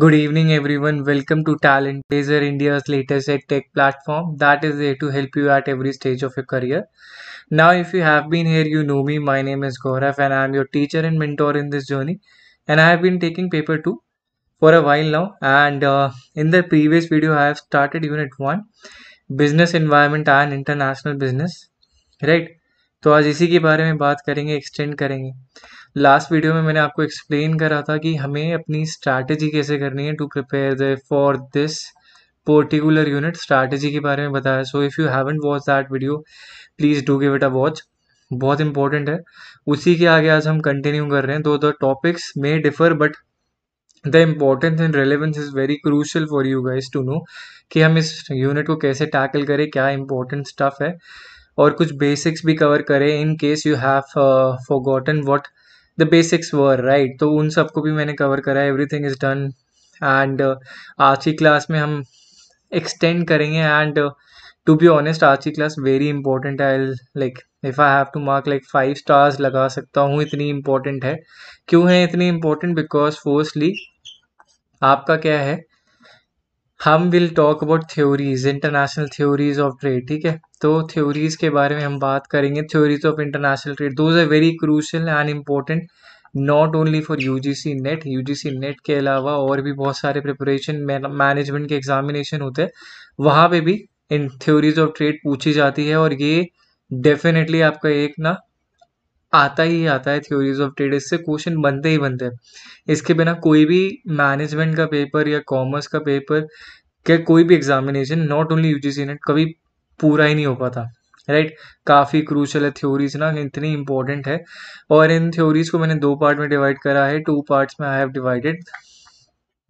Good evening, everyone. Welcome to Talent Laser India's latest tech platform that is there to help you at every stage of your career. Now, if you have been here, you know me. My name is Gaurav, and I am your teacher and mentor in this journey. And I have been taking paper two for a while now. And uh, in the previous video, I have started unit one, business environment and international business, right? तो आज इसी के बारे में बात करेंगे extend करेंगे last video में मैंने आपको एक्सप्लेन करा था कि हमें अपनी स्ट्रैटेजी कैसे करनी है to prepare the for this particular unit strategy के बारे में बताया so if you haven't watch that video please do give it a watch बहुत इंपॉर्टेंट है उसी के आगे आज हम कंटिन्यू कर रहे हैं though the topics may differ but the importance and relevance is very crucial for you guys to know कि हम इस यूनिट को कैसे टैकल करें क्या इम्पोर्टेंट स्टफ है और कुछ बेसिक्स भी कवर करें in case you have forgotten what the basics were right तो उन सबको भी मैंने कवर करा है एवरीथिंग इज़ डन एंड आज की क्लास में हम एक्सटेंड करेंगे एंड टू बी ऑनेस्ट आज की class very important I like if I have to mark like five stars लगा सकता हूँ इतनी इम्पोर्टेंट है क्यों है इतनी इम्पोर्टेंट बिकॉज फोर्सली आपका क्या है हम will talk about theories international theories of trade ठीक है तो थ्योरीज के बारे में हम बात करेंगे theories of international trade those are very crucial and important not only for U G C NET U G C NET के अलावा और भी बहुत सारे प्रिपरेशन मैनेजमेंट के एग्जामिनेशन होते हैं वहाँ पे भी इन थ्योरीज ऑफ ट्रेड पूछी जाती है और ये डेफिनेटली आपका एक ना आता ही आता है थ्योरीज ऑफ ट्रेड इससे क्वेश्चन बनते ही बनते हैं इसके बिना कोई भी मैनेजमेंट का पेपर या कॉमर्स का पेपर के कोई भी examination not only U G NET कभी पूरा ही नहीं हो पाता राइट काफ़ी क्रूशल है थ्योरीज ना इतनी इंपॉर्टेंट है और इन थ्योरीज को मैंने दो पार्ट में डिवाइड करा है टू पार्ट्स में आई हैव डिवाइडेड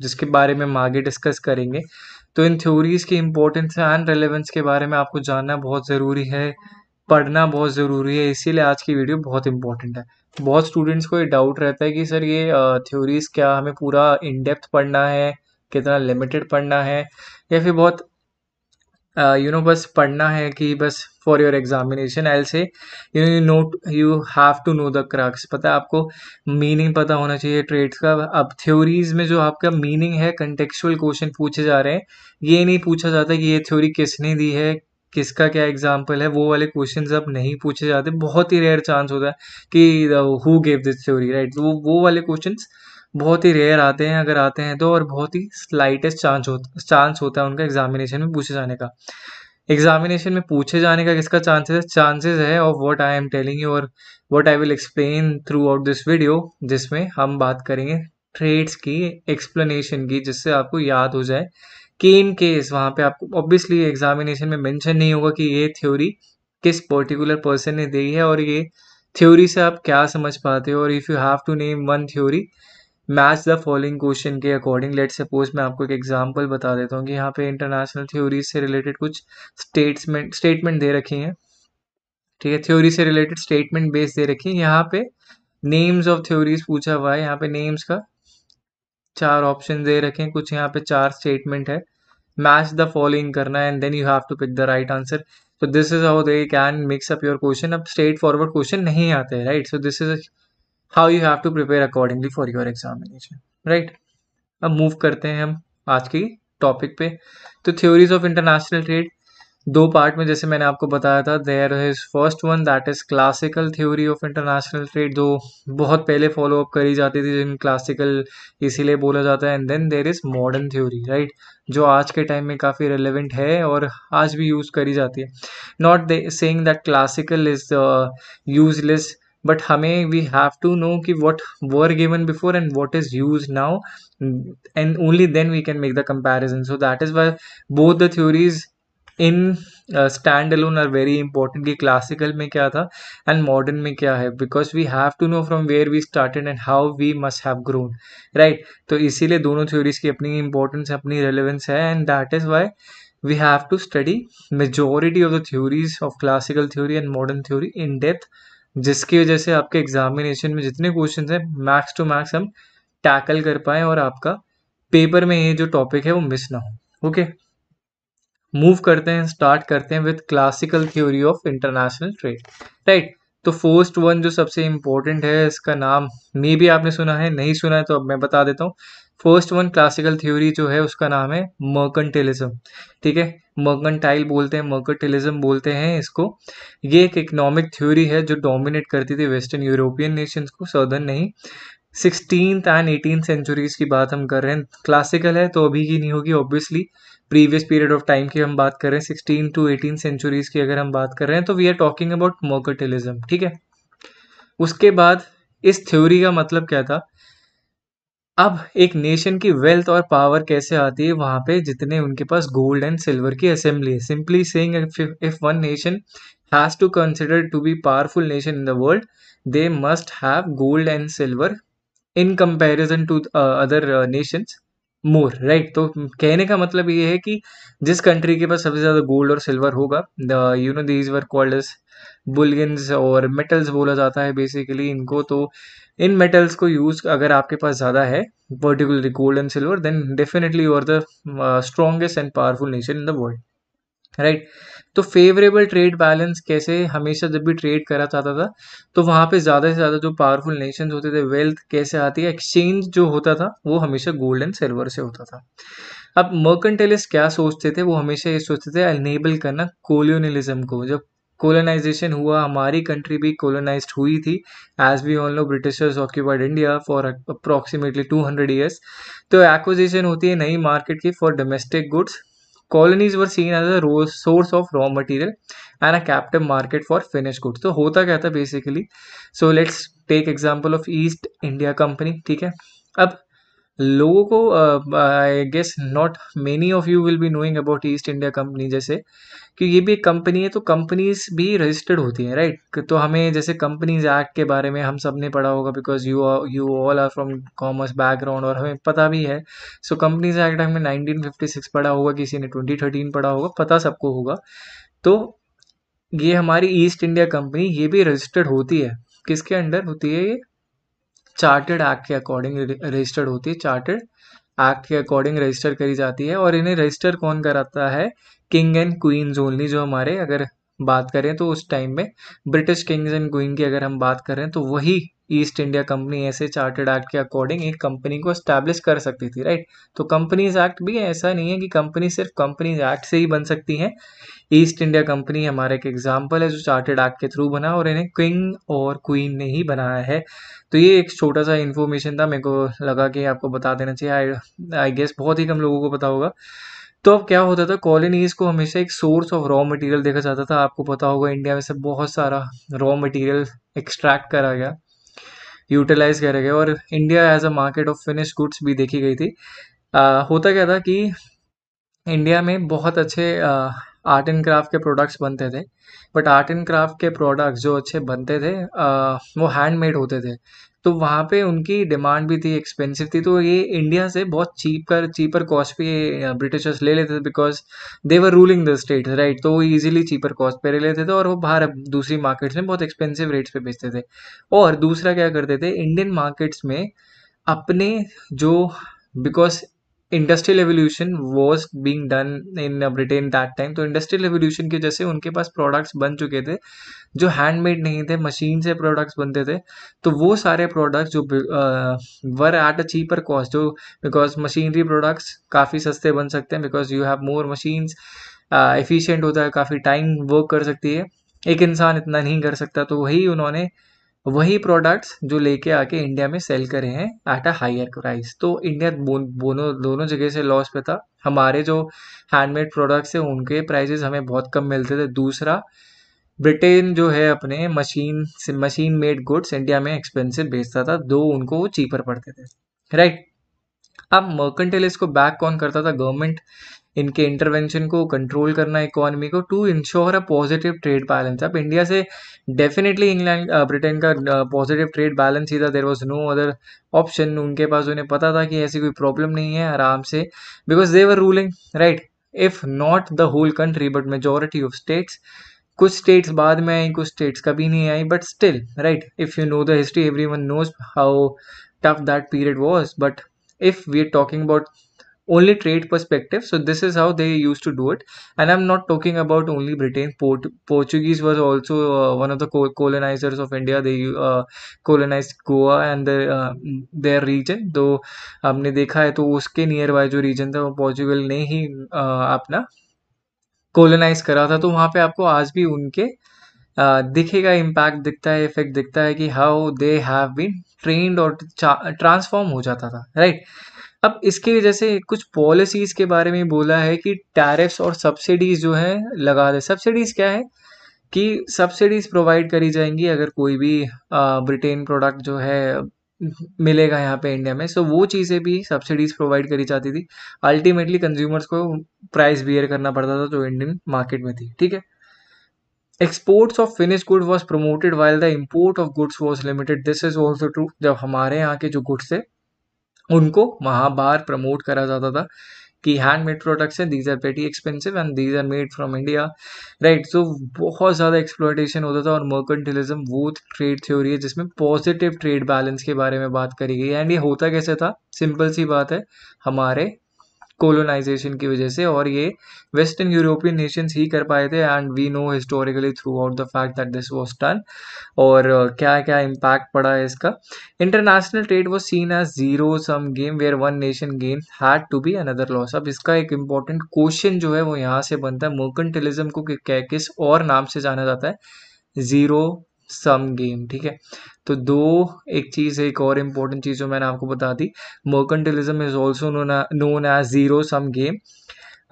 जिसके बारे में हम आगे डिस्कस करेंगे तो इन थ्योरीज की इंपॉर्टेंस एंड रेलेवेंस के बारे में आपको जानना बहुत ज़रूरी है पढ़ना बहुत ज़रूरी है इसीलिए आज की वीडियो बहुत इंपॉर्टेंट है बहुत स्टूडेंट्स को ये डाउट रहता है कि सर ये थ्योरीज़ क्या हमें पूरा इन डेप्थ पढ़ना है कितना लिमिटेड पढ़ना है या फिर बहुत यू नो बस पढ़ना है कि बस for your examination I say you you note you have to know the crux पता है आपको मीनिंग पता होना चाहिए ट्रेड्स का अब थ्योरीज में जो आपका मीनिंग है कंटेक्चुअल क्वेश्चन पूछे जा रहे हैं ये नहीं पूछा जाता कि ये थ्योरी किसने दी है किसका क्या एग्जाम्पल है वो वाले क्वेश्चन अब नहीं पूछे जाते बहुत ही रेयर चांस होता है कि who gave this theory right वो वो वाले क्वेश्चन बहुत ही रेयर आते हैं अगर आते हैं तो और बहुत ही स्लाइटेस्ट चांस हो चांस होता है उनका एग्जामिनेशन में पूछे जाने का एग्जामिनेशन में पूछे जाने का किसका चांसेस है चांसेस है of what I am telling you और what I will explain throughout this video जिसमें हम बात करेंगे ट्रेड्स की एक्सप्लेनेशन की जिससे आपको याद हो जाए केन केस वहाँ पे आपको ऑब्वियसली एग्जामिनेशन में मेंशन नहीं होगा कि ये थ्योरी किस पर्टिकुलर पर्सन ने दी है और ये थ्योरी से आप क्या समझ पाते हो और if you have to name one theory match the following question के अकॉर्डिंग लेट सपोज मैं आपको एक एग्जाम्पल बता देता हूँ कि यहाँ पे इंटरनेशनल थ्योरी से रिलेटेड कुछ स्टेट्समेंट स्टेटमेंट दे रखी हैं ठीक है थ्योरी से रिलेटेड स्टेटमेंट बेस दे रखी है यहाँ पे नेम्स ऑफ थ्योरीज पूछा हुआ है यहाँ पे नेम्स का चार ऑप्शन दे रखे हैं कुछ यहाँ पे चार स्टेटमेंट है मैच द फॉलोइंग करना and then you have to pick the right answer so this is how they can mix up your question अब स्ट्रेट फॉरवर्ड क्वेश्चन नहीं आते right so this is how you have to prepare accordingly for your examination right अब move करते हैं हम आज की topic पे तो थ्योरीज ऑफ इंटरनेशनल ट्रेड दो पार्ट में जैसे मैंने आपको बताया था there is first one that is classical theory of international trade जो बहुत पहले फॉलो अप करी जाती थी जिन क्लासिकल इसीलिए बोला जाता है and then there is modern theory right जो आज के टाइम में काफ़ी रिलेवेंट है और आज भी यूज़ करी जाती है not saying that classical is useless but हमें वी हैव टू नो कि what were given before and what is use now and only then we can make the comparison so that is why both the theories in stand alone are very important कि classical में क्या था and modern में क्या है because we have to know from where we started and how we must have grown right तो इसीलिए दोनों थ्योरीज की अपनी इंपॉर्टेंस अपनी रेलिवेंस है and that is why we have to study majority of the theories of classical theory and modern theory in depth जिसकी वजह से आपके एग्जामिनेशन में जितने क्वेश्चन हैं मैक्स टू मैक्स हम टैकल कर पाएँ और आपका पेपर में ये जो टॉपिक है वो मिस ना हो ओके okay? मूव करते हैं स्टार्ट करते हैं with classical theory of international trade right तो फर्स्ट वन जो सबसे इंपॉर्टेंट है इसका नाम मे भी आपने सुना है नहीं सुना है तो अब मैं बता देता हूँ फर्स्ट वन क्लासिकल थ्योरी जो है उसका नाम है मर्कंटेलिज्म ठीक है मर्कंटाइल बोलते हैं मर्कनटेलिज्म बोलते हैं इसको ये एक इकोनॉमिक थ्योरी है जो डोमिनेट करती थी वेस्टर्न यूरोपियन नेशंस को सदर्न नहीं सिक्सटीन एंड एटीन सेंचुरीज की बात हम कर रहे हैं क्लासिकल है तो अभी की नहीं होगी obviously previous period of time की हम बात कर रहे हैं सिक्सटीन टू एटीन सेंचुरीज की अगर हम बात कर रहे हैं तो we are talking about mercantilism ठीक है उसके बाद इस थ्योरी का मतलब क्या था अब एक नेशन की वेल्थ और पावर कैसे आती है वहां पे जितने उनके पास गोल्ड एंड सिल्वर की असेंबली है simply saying if one nation has to consider to be powerful nation in the world they must have gold and silver in comparison to other nations more right तो कहने का मतलब ये है कि जिस कंट्री के पास सबसे ज़्यादा गोल्ड और सिल्वर होगा the you know these were called bullions bullions और मेटल्स बोला जाता है बेसिकली इनको तो इन मेटल्स को यूज़ अगर आपके पास ज़्यादा है particularly gold and silver then definitely you are the strongest and powerful nation in the world right तो फेवरेबल ट्रेड बैलेंस कैसे हमेशा जब भी ट्रेड करा जाता था तो वहाँ पे ज़्यादा से ज़्यादा जो पावरफुल नेशन होते थे वेल्थ कैसे आती है एक्सचेंज जो होता था वो हमेशा गोल्ड एंड सिल्वर से होता था अब मर्केंटेलिस्ट क्या सोचते थे वो हमेशा ये सोचते थे एनेबल करना कोलोनलिज्म को जब कोलोनाइजेशन हुआ हमारी कंट्री भी कोलोनाइज हुई थी as we all know Britishers occupied India for approximately two hundred years तो एक्विजिशन होती है नई मार्केट की for domestic goods colonies were seen as a source of raw material and a captive market for finish goods तो होता क्या था basically so let's take example of East India Company ठीक है अब लोगों को I guess not many of you will be knowing about east India Company जैसे कि ये भी एक कंपनी है तो कंपनीज भी रजिस्टर्ड होती हैं राइट तो हमें जैसे कंपनीज एक्ट के बारे में हम सब ने पढ़ा होगा because you you all are from commerce background और हमें पता भी है सो कंपनीज एक्ट हमें 1956 पढ़ा होगा किसी ने 2013 पढ़ा होगा पता सबको होगा तो ये हमारी ईस्ट इंडिया कंपनी ये भी रजिस्टर्ड होती है किसके अंडर होती है ये चार्टर्ड एक्ट के अकॉर्डिंग रजिस्टर्ड होती है चार्टर्ड एक्ट के अकॉर्डिंग रजिस्टर करी जाती है और इन्हें रजिस्टर कौन कराता है किंग एंड क्वींस ओनली जो हमारे अगर बात करें तो उस टाइम में ब्रिटिश किंग्स एंड क्वीन की अगर हम बात करें तो वही ईस्ट इंडिया कंपनी ऐसे चार्टर्ड एक्ट के अकॉर्डिंग एक कंपनी को स्टैब्लिश कर सकती थी राइट तो कंपनीज एक्ट भी ऐसा नहीं है कि कंपनी सिर्फ कंपनीज एक्ट से ही बन सकती है ईस्ट इंडिया कंपनी हमारा एक एग्जाम्पल है जो चार्टर्ड एक्ट के थ्रू बना और इन्हें किंग और क्वीन ने ही बनाया है तो ये एक छोटा सा इन्फॉर्मेशन था मेरे को लगा कि आपको बता देना चाहिए आई गेस बहुत ही कम लोगों को पता होगा तो अब क्या होता था कॉलोनीज को हमेशा एक सोर्स ऑफ रॉ मटेरियल देखा जाता था आपको पता होगा इंडिया में से बहुत सारा रॉ मटेरियल एक्सट्रैक्ट करा गया यूटिलाइज करे गए और India as a market of finish goods भी देखी गई थी आ, होता क्या था कि इंडिया में बहुत अच्छे आर्ट एंड क्राफ्ट के प्रोडक्ट्स बनते थे बट आर्ट एंड क्राफ्ट के प्रोडक्ट्स जो अच्छे बनते थे आ, वो हैंडमेड होते थे तो वहाँ पे उनकी डिमांड भी थी एक्सपेंसिव थी तो ये इंडिया से बहुत चीपर चीपर कॉस्ट पे ब्रिटिशर्स ले लेते थे because they were ruling the state right तो वो ईजिली चीपर कॉस्ट पे ले लेते थे और वो बाहर दूसरी मार्केट्स में बहुत एक्सपेंसिव रेट्स पे बेचते थे और दूसरा क्या करते थे इंडियन मार्केट्स में अपने जो because industrial revolution was being done in Britain that time तो इंडस्ट्रियल रेवोल्यूशन की वजह से उनके पास प्रोडक्ट्स बन चुके थे जो हैंडमेड नहीं थे मशीन से प्रोडक्ट्स बनते थे तो वो सारे प्रोडक्ट्स जो were at a cheaper cost जो बिकॉज मशीनरी प्रोडक्ट्स काफ़ी सस्ते बन सकते हैं because you have more machines efficient होता है काफ़ी टाइम वर्क कर सकती है एक इंसान इतना नहीं कर सकता तो वही उन्होंने वही प्रोडक्ट्स जो लेके आके इंडिया में सेल करे हैं एट अ हायर प्राइस तो इंडिया दोनों दोनों जगह से लॉस पे था हमारे जो हैंडमेड प्रोडक्ट्स हैं उनके प्राइजेस हमें बहुत कम मिलते थे दूसरा ब्रिटेन जो है अपने machine machine made goods India में एक्सपेंसिव बेचता था दो उनको वो चीपर पड़ते थे राइट अब मर्केंटेल इसको बैक कौन करता था गवर्नमेंट इनके इंटरवेंशन को कंट्रोल करना इकोनॉमी को to ensure a positive trade balance अब इंडिया से डेफिनेटली इंग्लैंड ब्रिटेन का पॉजिटिव ट्रेड बैलेंस ही था there was no other option उनके पास उन्हें पता था कि ऐसी कोई प्रॉब्लम नहीं है आराम से because they were ruling right if not the whole country but majority of states कुछ स्टेट्स बाद में आई कुछ स्टेट्स कभी नहीं आई but still right if you know the history everyone knows how tough that period was but if we are talking about only trade perspective so this is how they used to do it and i'm not talking about only britain Port- portuguese was also uh, one of the co- colonizers of india they uh, colonized goa and the, uh, their region though humne dekha hai to uske nearby jo region tha था वो Portugal ने ही अपना colonise करा था तो वहाँ पे आपको आज भी उनके दिखेगा इम्पैक्ट दिखता है इफेक्ट दिखता है कि how they have been trained और ट्रांसफॉर्म हो जाता था राइट right? अब इसके जैसे कुछ पॉलिसीज़ के बारे में बोला है कि टैरिफ्स और सब्सिडीज़ जो है लगा दे सब्सिडीज़ क्या है कि सब्सिडीज़ प्रोवाइड करी जाएंगी अगर कोई भी ब्रिटेन प्रोडक्ट जो है मिलेगा यहाँ पे इंडिया में सो वो चीज़ें भी सब्सिडीज़ प्रोवाइड करी जाती थी अल्टीमेटली कंज्यूमर्स को प्राइस बियर करना पड़ता था जो इंडियन मार्केट में थी ठीक है exports of finish good was promoted while the import of goods was limited this is also true जब हमारे यहाँ के जो गुड्स थे उनको वहाँ बाहर प्रमोट करा जाता था कि हैंडमेड प्रोडक्ट्स हैं these are very expensive and these are made from India right so बहुत ज़्यादा एक्सप्लोटेशन होता था और मर्कटिलिज्म वो ट्रेड थ्योरी है जिसमें पॉजिटिव ट्रेड बैलेंस के बारे में बात करी गई एंड ये होता कैसे था सिंपल सी बात है हमारे कोलोनाइजेशन की वजह से और ये वेस्टर्न यूरोपियन नेशंस ही कर पाए थे and we know historically throughout the fact that this was done और क्या क्या इम्पैक्ट पड़ा है इसका international trade was seen as zero sum game where one nation gain had to be another loss अब इसका एक इम्पॉर्टेंट क्वेश्चन जो है वो यहाँ से बनता है मोकनटिलिज्म को किस और नाम से जाना जाता है जीरो सम गेम ठीक है तो दो एक चीज़ एक और इंपॉर्टेंट चीज़ जो मैंने आपको बता दी mercantilism is also known as zero sum game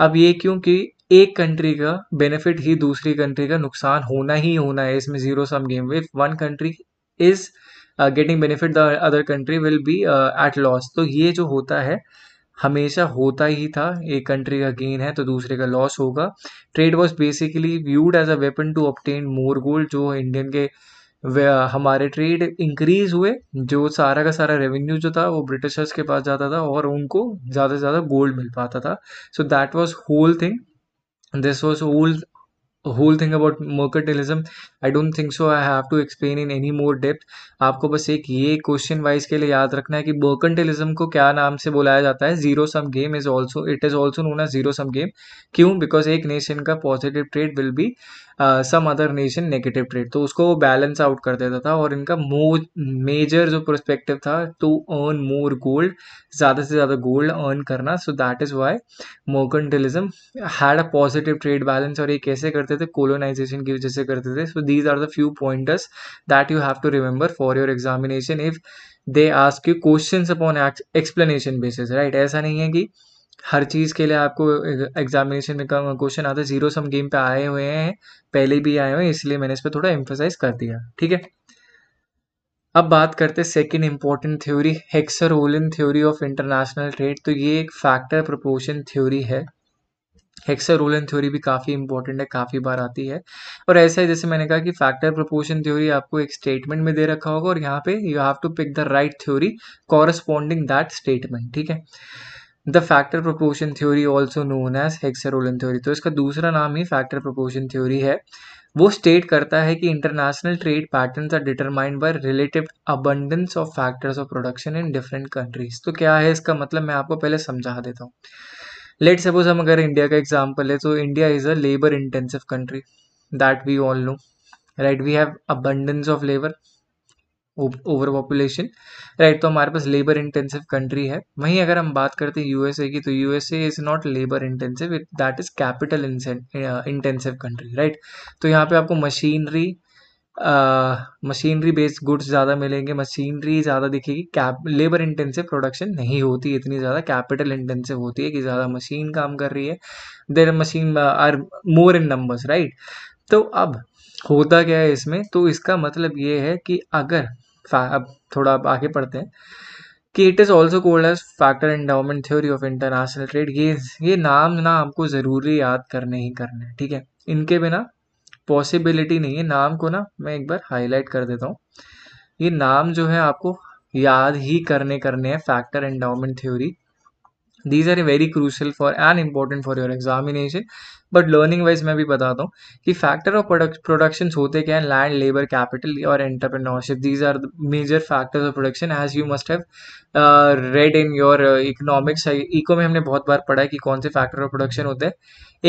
अब ये क्योंकि एक कंट्री का बेनिफिट ही दूसरी कंट्री का नुकसान होना ही होना है इसमें zero sum game if one country is getting benefit the other country will be at loss तो ये जो होता है हमेशा होता ही था एक कंट्री का गेन है तो दूसरे का लॉस होगा trade was basically viewed as a weapon to obtain more gold जो इंडियन के हमारे ट्रेड इंक्रीज हुए जो सारा का सारा रेवेन्यू जो था वो ब्रिटिशर्स के पास जाता था और उनको ज़्यादा से ज़्यादा गोल्ड मिल पाता था so that was whole thing this was whole whole thing about mercantilism I don't think so I have to explain in any more depth आपको बस एक ये क्वेश्चन वाइज के लिए याद रखना है कि मर्कटिलिज्म को क्या नाम से बुलाया जाता है zero sum game is also it is also known as zero sum game क्यों बिकॉज एक नेशन का positive trade will be some other nation negative trade तो उसको बैलेंस आउट कर देता था और इनका मोर मेजर जो प्रोस्पेक्टिव था टू अर्न मोर गोल्ड ज़्यादा से ज़्यादा गोल्ड अर्न करना so that is why mercantilism had a positive trade balance और ये कैसे करते थे कोलोनाइजेशन की वजह से करते थे so these are the few pointers that you have to remember for your examination if they ask you question upon explanation basis right ऐसा नहीं है कि हर चीज़ के लिए आपको एग्जामिनेशन में क्वेश्चन आता है जीरो सम गेम पे आए हुए हैं पहले भी आए हुए हैं इसलिए मैंने इस पर थोड़ा एम्फोसाइज कर दिया ठीक है अब बात करते हैं second important theory Heckscher Ohlin theory of international trade तो ये एक फैक्टर प्रपोशन थ्योरी है रोलन थ्योरी भी काफ़ी इंपॉर्टेंट है काफ़ी बार आती है और ऐसा है जैसे मैंने कहा कि फैक्टर प्रोपोर्शन थ्योरी आपको एक स्टेटमेंट में दे रखा होगा और यहाँ पे you have to pick the right theory corresponding that statement ठीक है the factor proportion theory also known as Heckscher Ohlin theory तो इसका दूसरा नाम ही फैक्टर प्रोपोर्शन थ्योरी है वो स्टेट करता है कि international trade patterns are determined by relative abundance of factors of production in different countries तो क्या है इसका मतलब मैं आपको पहले समझा देता हूँ लेट सपोज हम अगर इंडिया का एग्जाम्पल है तो India is a labour intensive country that we all know right we have abundance of labour over population right तो हमारे पास लेबर इंटेंसिव कंट्री है वहीं अगर हम बात करते हैं यूएसए की तो USA is not labour intensive that is capital intensive country right तो यहाँ पे आपको मशीनरी मशीनरी बेस्ड गुड्स ज़्यादा मिलेंगे मशीनरी ज़्यादा दिखेगी कैप लेबर इंटेंसिव प्रोडक्शन नहीं होती इतनी ज़्यादा कैपिटल इंटेंसिव होती है कि ज़्यादा मशीन काम कर रही है there machine are more in numbers right तो अब होता क्या है इसमें तो इसका मतलब ये है कि अगर अब थोड़ा आगे पढ़ते हैं कि it is also called as factor endowment theory of international trade ये ये नाम ना आपको ज़रूरी याद करने ही करने हैं ठीक है इनके बिना पॉसिबिलिटी नहीं है नाम को ना मैं एक बार हाईलाइट कर देता हूँ ये नाम जो है आपको याद ही करने करने हैं factor endowment theory these are a very crucial for and important for your examination but learning wise मैं भी बताता हूँ कि फैक्टर ऑफ प्रोडक्शन होते क्या है लैंड लेबर कैपिटल और entrepreneurship these are major factors of production as you must have read in your economics eco में हमने बहुत बार पढ़ा है कि कौन से फैक्टर ऑफ प्रोडक्शन होते हैं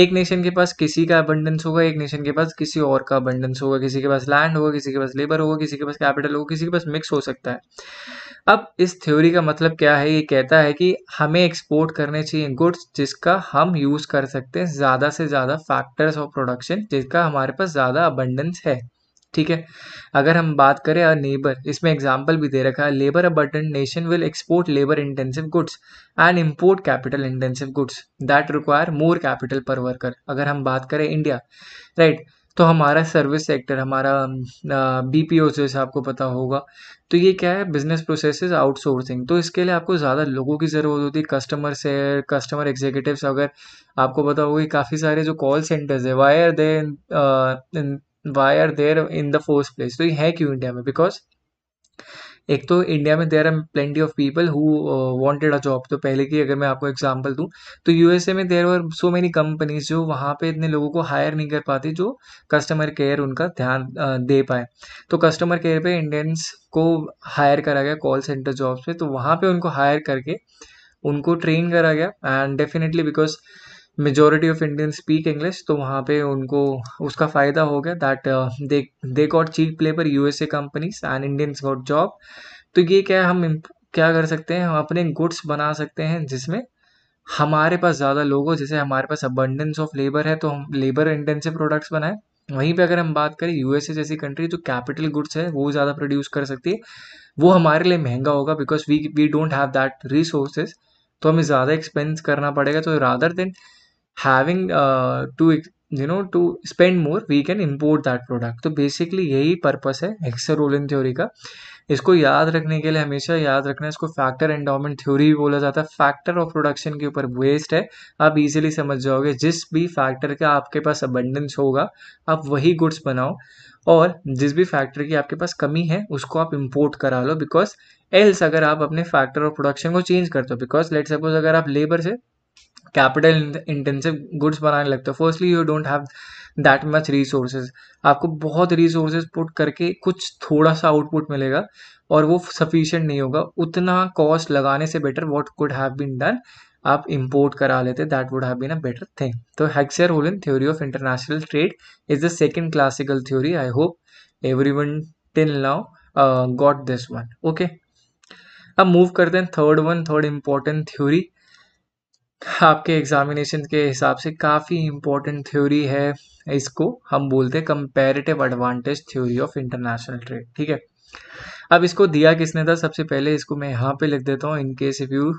एक नेशन के पास किसी का अबंडेंस होगा एक नेशन के पास किसी और का अबंडेंस होगा किसी के पास लैंड होगा किसी के पास लेबर होगा किसी के पास कैपिटल होगा किसी के पास मिक्स हो सकता है अब इस थ्योरी का मतलब क्या है ये कहता है कि हमें एक्सपोर्ट करने चाहिए गुड्स जिसका हम यूज़ कर सकते हैं ज़्यादा से ज़्यादा फैक्टर्स ऑफ प्रोडक्शन जिसका हमारे पास ज़्यादा अबंडेंस है ठीक है अगर हम बात करें और नेबर इसमें एग्जाम्पल भी दे रखा है labour abundant nation will export labour intensive goods and import capital intensive goods that require more capital per worker अगर हम बात करें इंडिया राइट right? तो हमारा सर्विस सेक्टर हमारा बी पी ओ जैसे आपको पता होगा तो ये क्या है बिजनेस प्रोसेसेस आउटसोर्सिंग तो इसके लिए आपको ज़्यादा लोगों की ज़रूरत होती है कस्टमर से कस्टमर एग्जीक्यूटिव अगर आपको पता होगा काफ़ी सारे जो कॉल सेंटर्स है why are there why are there in the first place तो ये है क्यों इंडिया में बिकॉज एक तो इंडिया में there are plenty of people who wanted a job तो पहले की अगर मैं आपको एग्जांपल दूं तो यूएसए में there are so many companies जो वहाँ पे इतने लोगों को हायर नहीं कर पाती जो कस्टमर केयर उनका ध्यान uh, दे पाए तो कस्टमर केयर पे इंडियंस को हायर करा गया कॉल सेंटर जॉब्स पे तो वहाँ पे उनको हायर करके उनको ट्रेन करा गया and definitely because majority of Indian speak English तो वहाँ पे उनको उसका फ़ायदा हो गया that they they got cheap labour U S A companies and Indians got job तो ये क्या हम क्या कर सकते हैं हम अपने गुड्स बना सकते हैं जिसमें हमारे पास ज़्यादा लोग हो जैसे हमारे पास अबंडेंस ऑफ लेबर है तो हम लेबर इंटेंसिव प्रोडक्ट्स बनाएं वहीं पे अगर हम बात करें यूएसए जैसी कंट्री जो कैपिटल गुड्स है वो ज़्यादा प्रोड्यूस कर सकती है वो हमारे लिए महंगा होगा because we we don't have that resources तो हमें ज़्यादा एक्सपेंस करना पड़ेगा तो rather than having to you know to spend more we can import that product तो बेसिकली यही पर्पस है रोल रोलिन थ्योरी का इसको याद रखने के लिए हमेशा याद रखना है इसको फैक्टर एंडोमेंट थ्योरी भी बोला जाता है फैक्टर ऑफ प्रोडक्शन के ऊपर वेस्ट है आप इजीली समझ जाओगे जिस भी फैक्टर का आपके पास अबंडेंस होगा आप वही गुड्स बनाओ और जिस भी फैक्टर की आपके पास कमी है उसको आप इम्पोर्ट करा लो बिकॉज एल्स अगर आप अपने फैक्टर ऑफ प्रोडक्शन को चेंज करते हो बिकॉज लेट सपोज अगर आप लेबर से कैपिटल इंटेंसिव गुड्स बनाने लगते हो firstly you don't have that much resources आपको बहुत रिसोर्सेज पुट करके कुछ थोड़ा सा आउटपुट मिलेगा और वो सफिशियंट नहीं होगा उतना कॉस्ट लगाने से better what could have been done आप इंपोर्ट करा लेते that would have been a better thing तो Heckscher Ohlin theory of international trade is the second classical theory I hope everyone till now got this one okay अब move करते हैं third one third important theory आपके examination के हिसाब से काफ़ी important theory है इसको हम बोलते हैं comparative advantage theory of international trade ठीक है अब इसको दिया किसने था सबसे पहले इसको मैं यहाँ पे लिख देता हूँ in case if you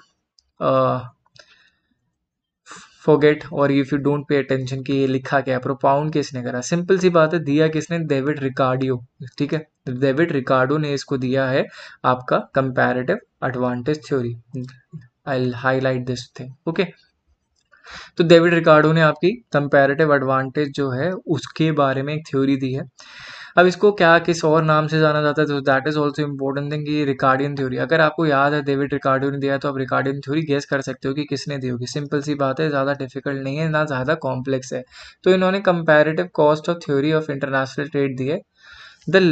forget और if you don't pay attention कि ये लिखा क्या है प्रोपाउंड किसने करा सिंपल सी बात है दिया किसने डेविड रिकार्डियो ठीक है डेविड रिकार्डो ने इसको दिया है आपका comparative advantage theory I highlight this thing okay तो डेविड रिकार्डो ने आपकी कंपेरेटिव एडवांटेज जो है उसके बारे में एक थ्योरी दी है अब इसको क्या किस और नाम से जाना जाता है तो that is also important thing कि रिकार्डियन थ्योरी अगर आपको याद है डेविड रिकार्डो ने दिया तो आप रिकार्डियन थ्योरी गेस कर सकते हो कि किसने दी होगी सिंपल सी बात है ज़्यादा डिफिकल्ट नहीं है ना ज़्यादा कॉम्प्लेक्स है तो इन्होंने comparative cost of theory of international trade दी है the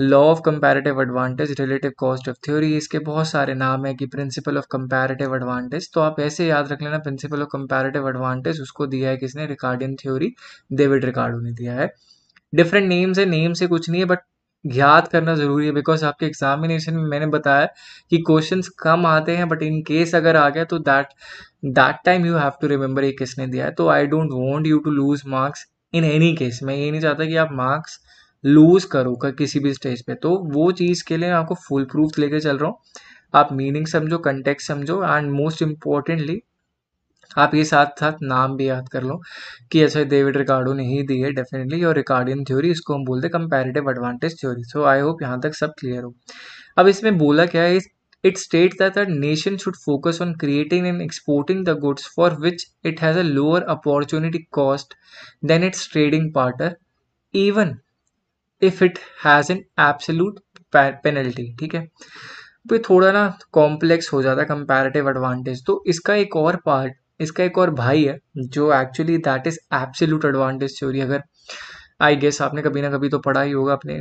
law of comparative advantage relative cost of theory इसके बहुत सारे नाम है कि प्रिंसिपल ऑफ कंपैरेटिव एडवांटेज तो आप ऐसे याद रख लेना प्रिंसिपल ऑफ कंपैरेटिव एडवांटेज उसको दिया है किसने रिकार्डियन थ्योरी डेविड रिकार्डो ने दिया है डिफरेंट नेम्स है नेम से कुछ नहीं है बट याद करना ज़रूरी है बिकॉज आपके एग्जामिनेशन में मैंने बताया कि क्वेश्चन कम आते हैं बट इन केस अगर आ गया तो that that time you have to remember ये किसने दिया है तो I don't want you to lose marks in any case मैं ये नहीं चाहता कि आप मार्क्स लूज करो कर किसी भी स्टेज पे तो वो चीज़ के लिए आपको फुल प्रूफ लेके चल रहा हूँ आप मीनिंग समझो कंटेक्ट समझो एंड मोस्ट इम्पोर्टेंटली आप ये साथ साथ नाम भी याद कर लो कि ऐसा डेविड रिकार्डो ने ही दी है डेफिनेटली और रिकार्डियन थ्योरी इसको हम बोलते हैं comparative advantage theory so I hope यहाँ तक सब क्लियर हो अब इसमें बोला क्या है it state that nation should focus on creating and exporting the goods for which it has has lower opportunity cost than its trading trading even if it has an absolute penalty ठीक है तो ये थोड़ा ना complex हो जाता है comparative advantage तो इसका एक और पार्ट इसका एक और भाई है जो actually that is absolute advantage theory अगर आई गेस आपने कभी ना कभी तो पढ़ा ही होगा अपने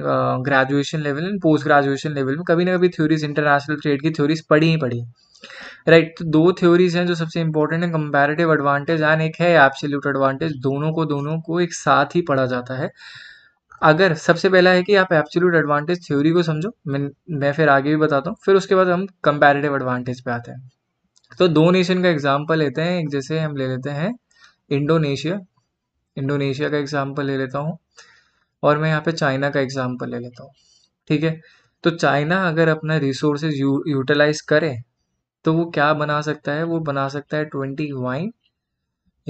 graduation level and post graduation level में कभी ना कभी थ्योरीज इंटरनेशनल ट्रेड की थ्योरीज पढ़ी ही पढ़ी राइट right, तो दो थ्योरीज हैं जो सबसे इंपॉर्टेंट है कंपेरेटिव एडवांटेज एंड एक है एब्सोल्यूट एडवांटेज दोनों को दोनों को एक साथ ही पढ़ा जाता है अगर सबसे पहला है कि आप एब्सोल्यूट एडवांटेज थ्योरी को समझो मैं मैं फिर आगे भी बताता हूँ फिर उसके बाद हम कंपैरेटिव एडवांटेज पे आते हैं तो दो नेशन का एग्जाम्पल लेते हैं एक जैसे हम ले लेते हैं इंडोनेशिया इंडोनेशिया का एग्जाम्पल ले लेता हूँ और मैं यहाँ पे चाइना का एग्जाम्पल ले लेता हूँ ठीक है तो चाइना अगर अपना रिसोर्सेज यू, यूटिलाइज करे तो वो क्या बना सकता है वो बना सकता है ट्वेंटी वाइन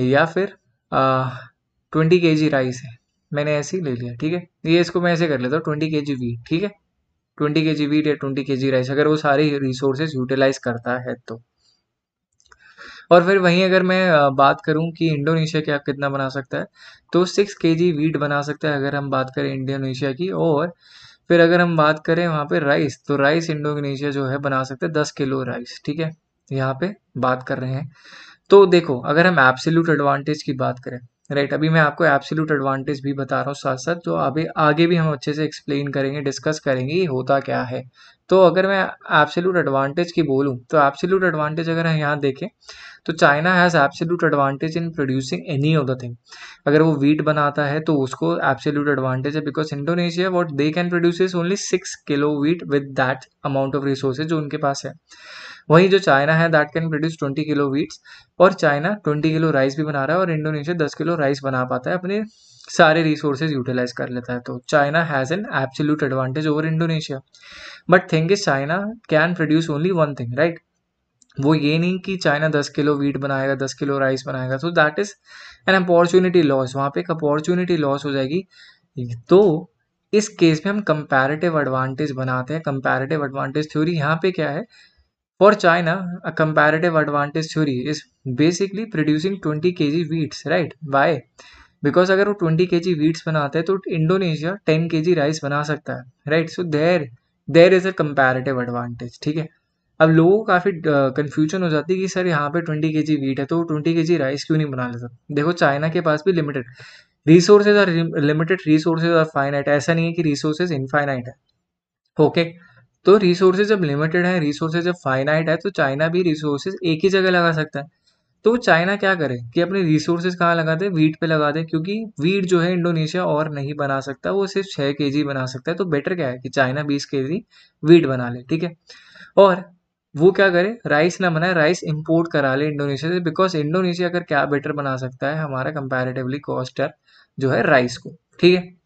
या फिर ट्वेंटी के जी राइस है मैंने ऐसे ही ले लिया ठीक है ये इसको मैं ऐसे कर लेता हूँ ट्वेंटी के जी वीट ठीक है ट्वेंटी के जी वीट या ट्वेंटी के जी राइस अगर वो सारे रिसोर्सेज यूटिलाइज करता है तो और फिर वहीं अगर मैं बात करूं कि इंडोनेशिया क्या कितना बना सकता है तो सिक्स के जी वीट बना सकता है अगर हम बात करें इंडोनेशिया की और फिर अगर हम बात करें वहाँ पर राइस तो राइस इंडोनेशिया जो है बना सकते हैं दस किलो राइस ठीक है यहाँ पे बात कर रहे हैं तो देखो अगर हम एब्सोल्यूट एडवांटेज की बात करें राइट अभी मैं आपको एब्सोल्यूट एडवांटेज भी बता रहा हूँ साथ साथ जो तो अभी आगे भी हम अच्छे से एक्सप्लेन करेंगे डिस्कस करेंगे ये होता क्या है तो अगर मैं एब्सोल्यूट एडवांटेज की बोलूँ तो एब्सोल्यूट एडवांटेज अगर हम यहाँ देखें तो China has absolute advantage in producing any of the thing अगर वो वीट बनाता है तो उसको एब्सोल्यूट एडवांटेज है because Indonesia what they can produce only six kilo wheat with that amount of resources जो उनके पास है वहीं जो चाइना है that can produce twenty kilo wheats और चाइना ट्वेंटी किलो राइस भी बना रहा है और इंडोनेशिया दस किलो राइस बना पाता है अपने सारे रिसोर्सेज यूटिलाइज कर लेता है तो China has an absolute advantage over Indonesia but thing is China can produce only one thing right वो ये नहीं कि चाइना दस किलो वीट बनाएगा दस किलो राइस बनाएगा तो that is an opportunity loss वहाँ पे एक अपॉर्चुनिटी लॉस हो जाएगी तो इस केस में हम कंपैरेटिव एडवांटेज बनाते हैं कंपैरेटिव एडवांटेज थ्योरी यहाँ पे क्या है China a comparative advantage theory is basically producing twenty K G wheats right by because अगर वो ट्वेंटी के जी वीट्स बनाते हैं तो इंडोनेशिया टेन के जी राइस बना सकता है right so there there is a comparative advantage ठीक है अब लोगों को काफ़ी कन्फ्यूजन हो जाती है कि सर यहाँ पे ट्वेंटी के जी वीट है तो ट्वेंटी के जी राइस क्यों नहीं बना लेता देखो चाइना के पास भी limited resources are limited resources are finite ऐसा नहीं है कि रिसोर्सेज इनफाइनाइट है ओके okay? तो रिसोर्सेज जब लिमिटेड है रिसोर्सेज जब फाइनाइट है तो चाइना भी रिसोर्सेज एक ही जगह लगा सकता है तो चाइना क्या करे कि अपने रिसोर्सेज कहाँ लगा दे वीट पे लगा दे क्योंकि वीट जो है इंडोनेशिया और नहीं बना सकता वो सिर्फ छः के बना सकता है तो बेटर क्या है कि चाइना बीस के वीट बना ले ठीक है और वो क्या करे राइस ना बनाए राइस इंपोर्ट करा ले इंडोनेशिया से बिकॉज इंडोनेशिया अगर क्या बेटर बना सकता है हमारा कंपेरेटिवली कॉस्टर जो है राइस को ठीक है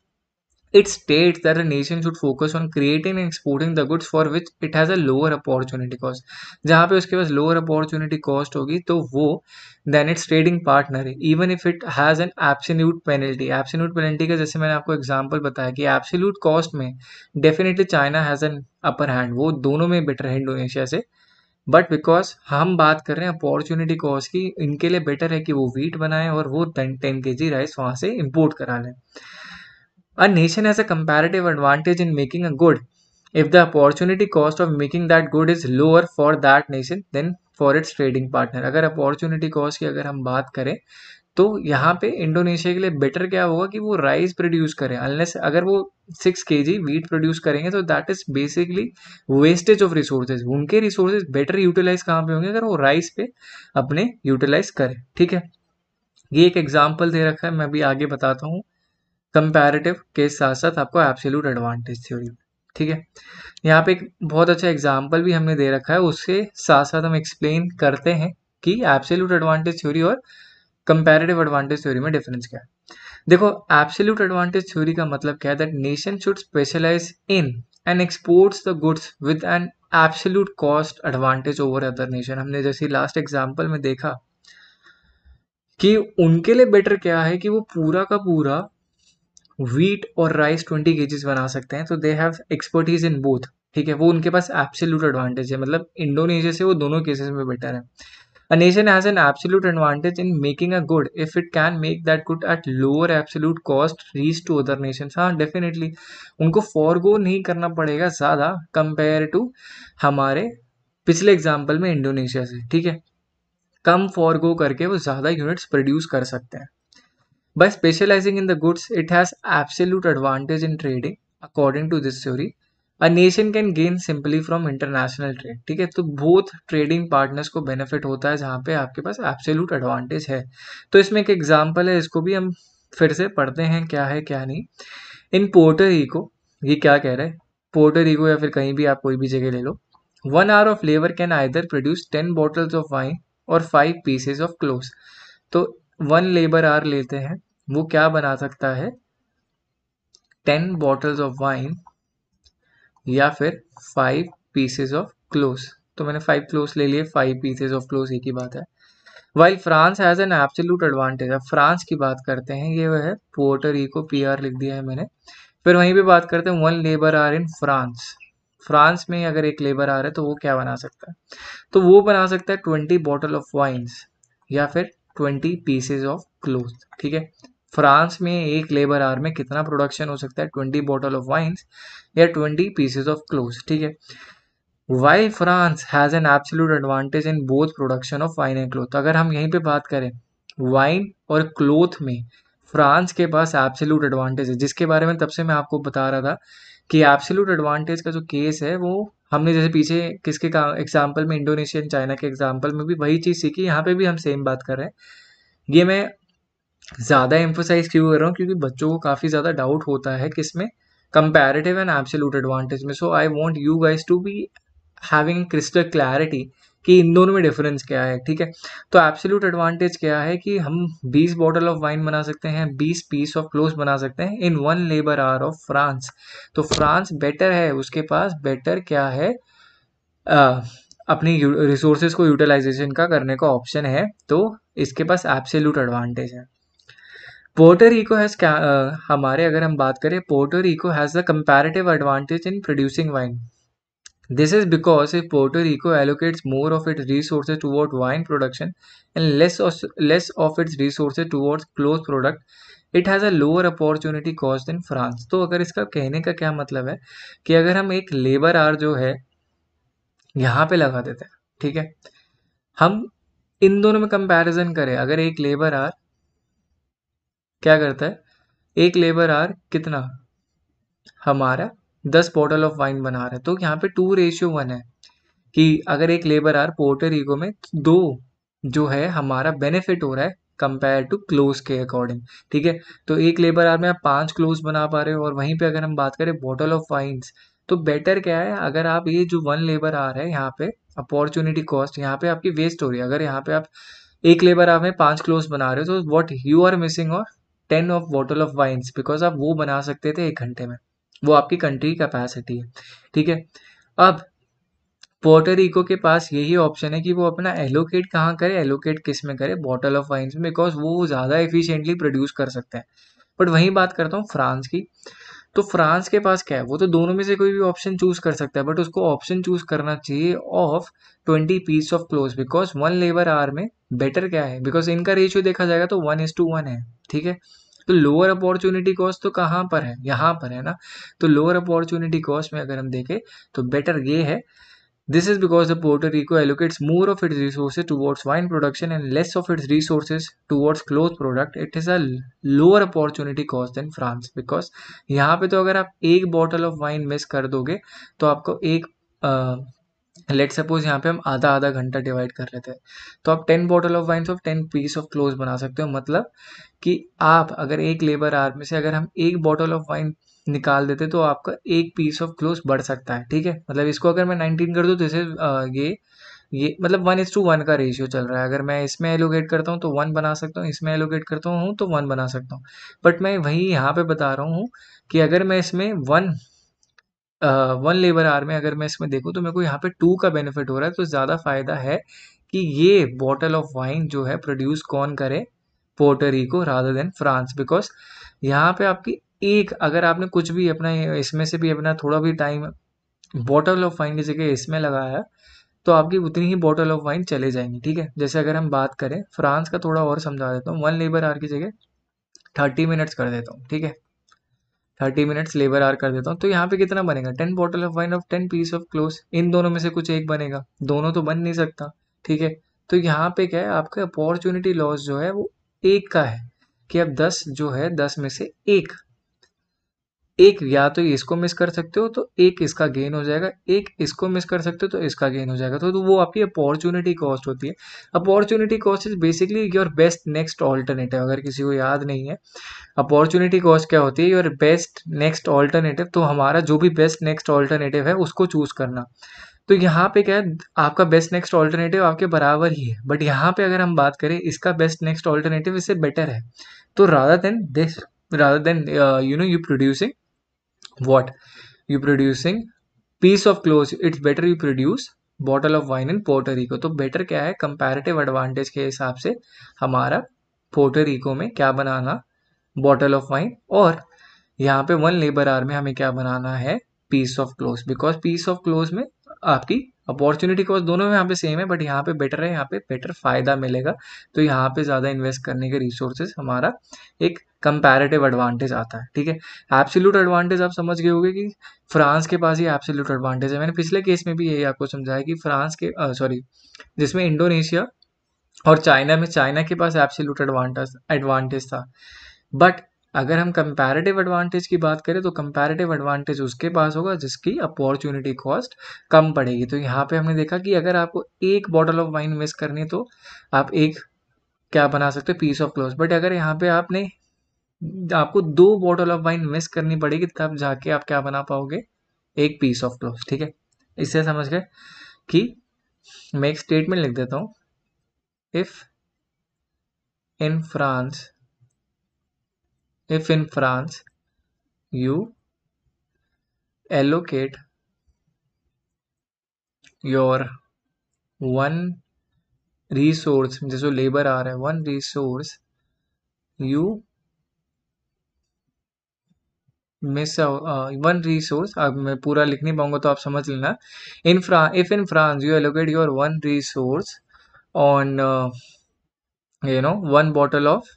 It states that a nation should focus on creating and exporting the goods for which it has a lower opportunity cost. jahan pe uske paas lower opportunity cost hogi to wo then its trading partner even if it has an absolute penalty. Absolute penalty ka jaise maine aapko example bataya ki absolute cost mein definitely China has an upper hand. वो दोनों में better है Indonesia se but because हम बात कर रहे हैं opportunity cost की इनके लिए बेटर है कि वो वीट बनाएं और वो टेन टेन के जी राइस वहाँ से इम्पोर्ट करा लें A nation has a comparative advantage in making a good if the opportunity cost of making that good is lower for that nation than for its trading partner अगर opportunity cost की अगर हम बात करें तो यहाँ पे इंडोनेशिया के लिए बेटर क्या होगा कि वो राइस प्रोड्यूस करें अनलेस अगर वो सिक्स के जी वीट प्रोड्यूस करेंगे तो that is basically wastage of resources उनके रिसोर्सेज बेटर यूटिलाइज कहाँ पे होंगे अगर वो राइस पे अपने यूटिलाइज करें ठीक है ये एक एग्जाम्पल दे रखा है मैं अभी आगे बताता हूँ कंपेरेटिव के साथ साथ आपको एब्सोल्यूट एडवांटेज थ्योरी ठीक है यहाँ पे एक बहुत अच्छा एग्जाम्पल भी हमने दे रखा है उसके साथ साथ हम एक्सप्लेन करते हैं कि एब्सोल्यूट एडवांटेज थ्योरी और कंपेरेटिव एडवांटेज थ्योरी में डिफरेंस क्या है देखो एब्सोल्यूट एडवांटेज थ्योरी का मतलब क्या है that nation should specialize in and exports the goods with an absolute cost advantage over other nation हमने जैसे लास्ट एग्जाम्पल में देखा कि उनके लिए बेटर क्या है कि वो पूरा का पूरा वीट और राइस ट्वेंटी के बना सकते हैं तो they have expertise in both ठीक है वो उनके पास एब्सोल्यूट एडवांटेज है मतलब इंडोनेशिया से वो दोनों केसेस में बेटर है a nation has an absolute advantage in making a good if it can make that good at lower absolute cost reach to other nation हाँ डेफिनेटली उनको फॉरगो नहीं करना पड़ेगा ज़्यादा कंपेयर टू हमारे पिछले एग्जाम्पल में इंडोनेशिया से ठीक है कम फॉरगो करके वो ज़्यादा यूनिट्स प्रोड्यूस कर सकते हैं By specializing in the goods, it has absolute advantage in trading. According to this theory, a nation can gain simply from international trade. ठीक है तो both trading partners को benefit होता है जहाँ पे आपके पास absolute advantage है तो इसमें एक example है इसको भी हम फिर से पढ़ते हैं क्या है क्या नहीं इन पोर्टर ईको ये क्या कह रहा है पोर्टर ईको या फिर कहीं भी आप कोई भी जगह ले लो one hour of labour can either produce ten bottles of wine और फाइव पीसेज ऑफ क्लोथ तो वन लेबर आर लेते हैं वो क्या बना सकता है टेन बॉटल्स ऑफ वाइन या फिर फाइव पीसेस ऑफ क्लोथ तो मैंने फाइव क्लोथ ले लिए फाइव पीसेस ऑफ क्लोथ एक ही बात है while France has an absolute advantage अब फ्रांस की बात करते हैं ये है पोर्टर को पी आर लिख दिया है मैंने फिर वहीं पे बात करते हैं one labour hour in France France में अगर एक लेबर आ रहा है तो वो क्या बना सकता है तो वो बना सकता है ट्वेंटी बॉटल ऑफ वाइन्स या फिर ट्वेंटी पीसेज ऑफ क्लोथ ठीक है फ्रांस में एक लेबर आर में कितना प्रोडक्शन हो सकता है ट्वेंटी बॉटल ऑफ वाइन्स या ट्वेंटी पीसेज ऑफ क्लोथ ठीक है why France has an absolute advantage in both production of wine and cloth अगर हम यहीं पे बात करें वाइन और क्लोथ में फ्रांस के पास एब्सोल्यूट एडवांटेज है जिसके बारे में तब से मैं आपको बता रहा था कि एब्सोल्यूट एडवांटेज का जो केस है वो हमने जैसे पीछे किसके एग्जाम्पल में इंडोनेशिया चाइना के एग्जाम्पल में भी वही चीज़ सीखी यहाँ पे भी हम सेम बात कर रहे हैं ये मैं ज़्यादा एम्फोसाइज क्यों कर रहा हूँ क्योंकि बच्चों को काफ़ी ज़्यादा डाउट होता है किस में कंपेरेटिव एंड एब्सोल्यूट एडवांटेज में so I want you guys to be having crystal clarity कि इन दोनों में डिफरेंस क्या है ठीक है तो एब्सोल्यूट एडवांटेज क्या है कि हम 20 बॉटल ऑफ वाइन बना सकते हैं 20 पीस ऑफ क्लोथ बना सकते हैं in one labour hour of France तो फ्रांस बेटर है उसके पास बेटर क्या है आ, अपनी रिसोर्सेज को यूटिलाइजेशन का करने का ऑप्शन है तो इसके पास एब्सोल्यूट एडवांटेज है पोर्टर इको हैज़ हमारे अगर हम बात करें Puerto Rico has the comparative advantage in producing wine This is because if Puerto Rico allocates more of its resources towards wine production and less of, less of its resources towards closed product, it has a lower opportunity cost than France. तो अगर इसका कहने का क्या मतलब है कि अगर हम एक लेबर आर जो है यहाँ पे लगा देते हैं ठीक है हम इन दोनों में कंपैरिजन करें अगर एक लेबर आर क्या करता है एक लेबर आर कितना हमारा दस बॉटल ऑफ वाइन बना रहे हैं तो यहाँ पे टू रेशियो वन है कि अगर एक लेबर आर पोर्टर ईगो में दो जो है हमारा बेनिफिट हो रहा है कंपेयर टू क्लोज के अकॉर्डिंग ठीक है तो एक लेबर आर में आप पांच क्लोज बना पा रहे हो और वहीं पे अगर हम बात करें बॉटल ऑफ वाइन्स तो बेटर क्या है अगर आप ये जो वन लेबर आर है यहाँ पे अपॉर्चुनिटी कॉस्ट यहाँ पे आपकी वेस्ट हो रही है अगर यहाँ पे आप एक लेबर आर में पांच क्लोज बना रहे हो तो वॉट यू आर मिसिंग और ten of bottle of wines because आप वो बना सकते थे एक घंटे में वो आपकी कंट्री कैपेसिटी है ठीक है अब पोर्टरिको के पास यही ऑप्शन है कि वो अपना एलोकेट कहाँ करे एलोकेट किस में करे बॉटल ऑफ वाइन्स में बिकॉज वो ज़्यादा एफिशिएंटली प्रोड्यूस कर सकते हैं बट वही बात करता हूँ फ्रांस की तो फ्रांस के पास क्या है वो तो दोनों में से कोई भी ऑप्शन चूज कर सकता है बट उसको ऑप्शन चूज करना चाहिए of twenty piece of cloth because one labour hour में बेटर क्या है बिकॉज इनका रेशियो देखा जाएगा तो वन इज टू वन है ठीक है तो लोअर अपॉर्चुनिटी कॉस्ट तो कहाँ पर है यहाँ पर है ना तो लोअर अपॉर्चुनिटी कॉस्ट में अगर हम देखें तो बेटर ये है this is because the Puerto Rico allocates more of its resources towards wine production and less of its resources towards cloth product it is a lower opportunity cost than France because यहाँ पे तो अगर आप एक bottle of wine miss कर दोगे तो आपको एक लेट सपोज यहाँ पे हम आधा आधा घंटा डिवाइड कर लेते हैं तो आप ten bottle of wines of ten piece of cloth बना सकते हो मतलब कि आप अगर एक लेबर आर में से अगर हम एक बॉटल ऑफ वाइन निकाल देते तो आपका एक पीस ऑफ क्लोथ बढ़ सकता है ठीक है मतलब इसको अगर मैं नाइनटीन कर दूँ तो इसे ये ये मतलब वन इज टू वन का रेशियो चल रहा है अगर मैं इसमें एलोकेट करता हूँ तो वन बना सकता हूँ इसमें एलोकेट करता हूँ तो वन बना सकता हूँ बट मैं वही यहाँ पे बता रहा हूँ कि अगर मैं इसमें वन वन लेबर आर में अगर मैं इसमें देखूँ तो मेरे को यहाँ पे टू का बेनिफिट हो रहा है तो ज़्यादा फ़ायदा है कि ये बॉटल ऑफ वाइन जो है प्रोड्यूस कौन करे पोर्टरी को राधर देन फ्रांस बिकॉज यहाँ पे आपकी एक अगर आपने कुछ भी अपना इसमें से भी अपना थोड़ा भी टाइम बॉटल ऑफ वाइन की जगह इसमें लगाया तो आपकी उतनी ही बॉटल ऑफ वाइन चले जाएंगी ठीक है जैसे अगर हम बात करें फ्रांस का थोड़ा और समझा देता हूँ वन लेबर आर की जगह थर्टी मिनट्स कर देता हूँ ठीक है थर्टी मिनट्स लेबर आर कर देता हूँ तो यहाँ पे कितना बनेगा ten bottle of wine of ten piece of cloth इन दोनों में से कुछ एक बनेगा दोनों तो बन नहीं सकता ठीक है तो यहाँ पे क्या है आपके अपॉर्चुनिटी लॉस जो है वो एक का है कि अब दस जो है दस में से एक एक या तो इसको मिस कर सकते हो तो एक इसका गेन हो जाएगा एक इसको मिस कर सकते हो तो इसका गेन हो जाएगा तो, तो वो आपकी अपॉर्चुनिटी कॉस्ट होती है opportunity cost is basically your best next alternative अगर किसी को याद नहीं है अपॉर्चुनिटी कॉस्ट क्या होती है योर बेस्ट नेक्स्ट ऑल्टरनेटिव तो हमारा जो भी बेस्ट नेक्स्ट ऑल्टरनेटिव है उसको चूज करना तो यहाँ पे क्या है आपका बेस्ट नेक्स्ट ऑल्टरनेटिव आपके बराबर ही है बट यहाँ पे अगर हम बात करें इसका बेस्ट नेक्स्ट ऑल्टरनेटिव इससे बेटर है तो rather than this rather than you know you producing what you producing piece of better it's better you produce bottle of wine in Puerto Rico तो बेटर क्या है advantage एडवांटेज के हिसाब से हमारा पोर्टरिको में क्या बनाना बॉटल ऑफ वाइन और यहाँ पे वन लेबर आर में हमें क्या बनाना है piece of clothes because piece of clothes में आपकी अपॉर्चुनिटी कॉस्ट दोनों में यहाँ पे सेम है बट यहाँ पे बेटर है यहाँ पे बेटर फायदा मिलेगा तो यहाँ पे ज़्यादा इन्वेस्ट करने के रिसोर्सेज हमारा एक कंपैरेटिव एडवांटेज आता है ठीक है एब्सोल्यूट एडवांटेज आप समझ गए होंगे कि फ्रांस के पास ही एब्सोल्यूट एडवांटेज है मैंने पिछले केस में भी यही आपको समझाया कि फ्रांस के सॉरी जिसमें इंडोनेशिया और चाइना में चाइना के पास एब्सोल्यूट एडवांटेज एडवांटेज था बट अगर हम कंपैरेटिव एडवांटेज की बात करें तो कंपैरेटिव एडवांटेज उसके पास होगा जिसकी अपॉर्चुनिटी कॉस्ट कम पड़ेगी तो यहाँ पे हमने देखा कि अगर आपको एक बॉटल ऑफ वाइन मिस करनी तो आप एक क्या बना सकते हो पीस ऑफ क्लॉथ बट अगर यहाँ पे आपने आपको दो बॉटल ऑफ वाइन मिस करनी पड़ेगी तब जाके आप क्या बना पाओगे एक पीस ऑफ क्लॉथ ठीक है इससे समझ गए कि मैं एक स्टेटमेंट लिख देता हूं if in France if in France you allocate your one resource जैसे लेबर आ रहा है one resource you miss one resource अब मैं पूरा लिख नहीं पाऊंगा तो आप समझ लेना in France if in France you allocate your one resource on you know one bottle of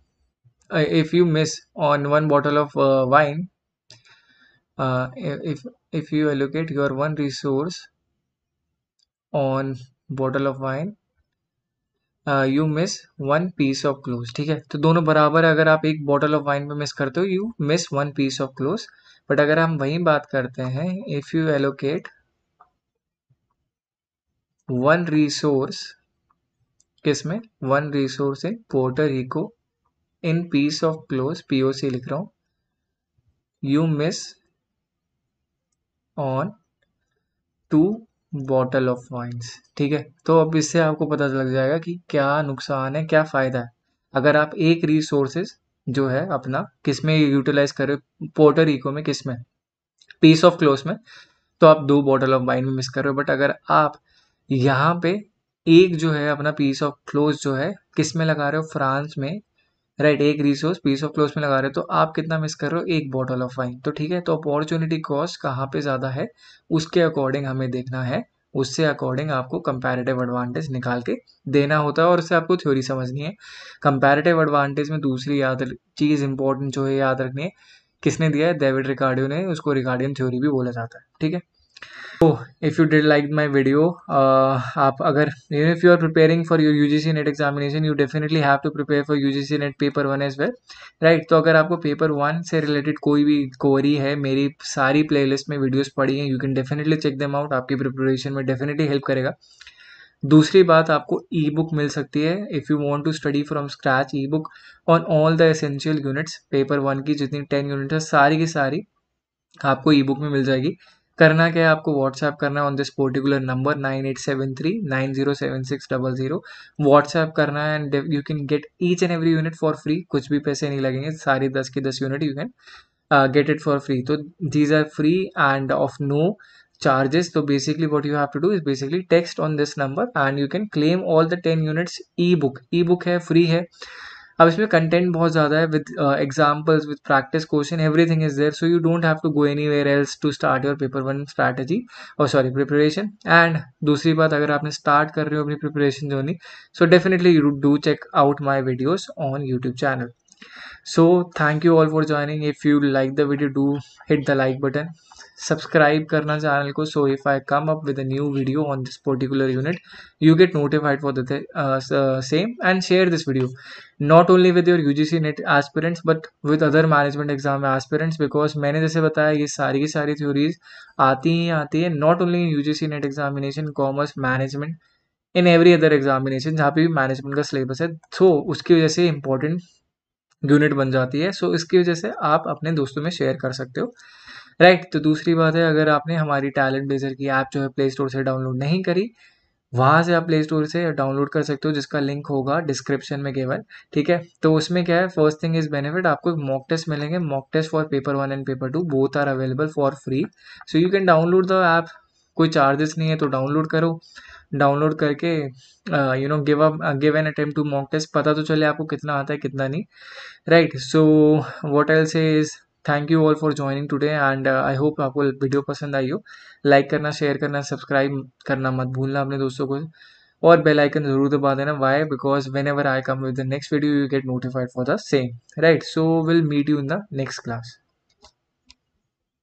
if you miss on one bottle of wine if you allocate your one resource on bottle of wine you miss one piece of clothes ठीक है तो दोनों बराबर है अगर आप एक bottle of wine में मिस करते हो you miss one piece of clothes but अगर हम वही बात करते हैं if you allocate one resource किस में वन रिसोर्स इन पोर्टर को in piece of clothes POC लिख रहा हूं you miss on two bottle of wines ठीक है तो अब इससे आपको पता लग जाएगा कि क्या नुकसान है क्या फ़ायदा है अगर आप एक रिसोर्सेज जो है अपना किस में यूटिलाइज करें पोर्टर इको में किस में पीस ऑफ क्लोथ में तो आप दो बॉटल ऑफ वाइन में मिस कर रहे हो बट अगर आप यहाँ पे एक जो है अपना पीस ऑफ क्लोथ जो है किस में लगा रहे हो फ्रांस में राइट एक रिसोर्स पीस ऑफ क्लोज में लगा रहे हो तो आप कितना मिस कर रहे हो एक बॉटल ऑफ वाइन तो ठीक है तो अपॉर्चुनिटी कॉस्ट कहाँ पे ज़्यादा है उसके अकॉर्डिंग हमें देखना है उससे अकॉर्डिंग आपको कंपैरेटिव एडवांटेज निकाल के देना होता है और उससे आपको थ्योरी समझनी है कंपैरेटिव एडवांटेज में दूसरी याद चीज़ इंपॉर्टेंट जो है याद रखनी है किसने दिया है डेविड रिकार्डियो ने उसको रिकार्डियन थ्योरी भी बोला जाता है ठीक है इफ़ लाइक माई वीडियो आप अगर you if you are preparing for U U G C NET examination you definitely have to prepare for U G C NET paper one as well right तो अगर आपको paper one से related कोई भी query है मेरी सारी play list में वीडियोज पड़ी हैं you can definitely check them out आपकी प्रिपरेशन में डेफिनेटली हेल्प करेगा दूसरी बात आपको ई बुक मिल सकती है if you want to study from scratch E book on all the essential units paper one की जितनी टेन यूनिट है सारी की सारी आपको ई बुक में मिल जाएगी करना क्या है आपको व्हाट्सएप करना है on this particular number nine eight seven three nine zero seven six double zero WhatsApp करना है and you can get each and every unit for free कुछ भी पैसे नहीं लगेंगे सारी दस की दस unit you can get it for free तो these are free and of no charges basically what you have to do is basically text on this number and you can claim all the ten units e book e book है free है अब इसमें content बहुत ज़्यादा है with examples with practice question everything is there so you don't have to go anywhere else to start your paper one strategy और sorry preparation and दूसरी बात अगर आपने स्टार्ट कर रहे हो अपनी preparation journey so definitely you do check out my videos on YouTube channel so thank you all for joining if you like the video do hit the like button subscribe करना channel को so if I come up with a new video on this particular unit you get notified for the same and share this video not only with your U G C NET aspirants but with other management exam aspirants because मैंने जैसे बताया ये सारी की सारी theories आती ही आती है not only in U G C NET examination commerce management in every other examination जहाँ पे भी मैनेजमेंट का सिलेबस है सो तो so, उसकी वजह से इंपॉर्टेंट यूनिट बन जाती है सो so, इसकी वजह से आप अपने दोस्तों में शेयर कर सकते हो राइट right, तो दूसरी बात है अगर आपने हमारी टैलेंट बेजर की ऐप जो है प्ले स्टोर से डाउनलोड नहीं करी वहाँ से आप प्ले स्टोर से डाउनलोड कर सकते हो जिसका लिंक होगा डिस्क्रिप्शन में केवल ठीक है तो उसमें क्या है फर्स्ट थिंग इज बेनिफिट आपको मॉक टेस्ट मिलेंगे mock test for paper one and paper two both are available for free so you can download the app कोई चार्जेस नहीं है तो डाउनलोड करो डाउनलोड करके you know give up give an attempt to mock test पता तो चले आपको कितना आता है कितना नहीं right so what else is thank you all for joining today and I hope आपको वीडियो पसंद आई हो लाइक करना शेयर करना सब्सक्राइब करना मत भूलना अपने दोस्तों को और बेल आइकन जरूर दबा देना why because whenever I come with the next video you get notified for the same right so will meet you in the next class